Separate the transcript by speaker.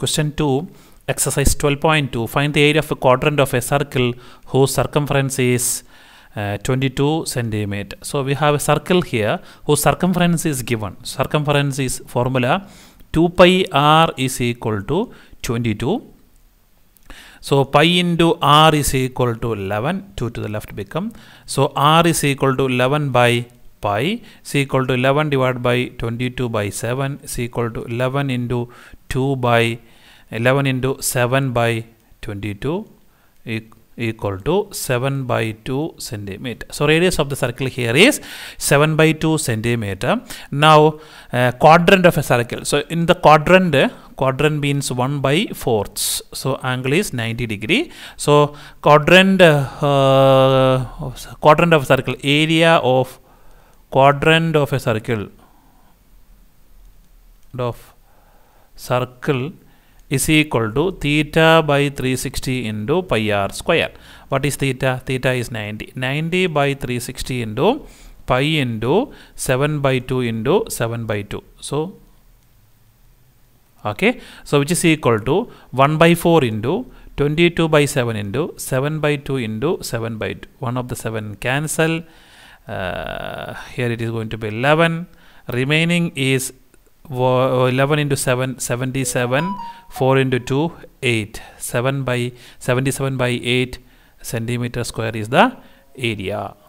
Speaker 1: Question 2 Exercise 12.2 Find the area of a quadrant of a circle whose circumference is uh, 22 centimeter. So we have a circle here whose circumference is given. Circumference is formula 2 pi r is equal to 22. So pi into r is equal to 11, 2 to the left become. So r is equal to 11 by pi c equal to 11 divided by 22 by 7 c equal to 11 into 2 by 11 into 7 by 22 e equal to 7 by 2 centimeter. So radius of the circle here is 7 by 2 centimeter. Now uh, quadrant of a circle. So in the quadrant, quadrant means 1 by fourths. So angle is 90 degree. So quadrant, uh, quadrant of circle area of quadrant of a circle of circle is equal to theta by 360 into pi r square. What is theta? Theta is 90. 90 by 360 into pi into 7 by 2 into 7 by 2. So, okay. So, which is equal to 1 by 4 into 22 by 7 into 7 by 2 into 7 by 2. One of the 7 cancel uh, here it is going to be 11 remaining is 11 into 7 77 4 into 2 8 7 by 77 by 8 centimeter square is the area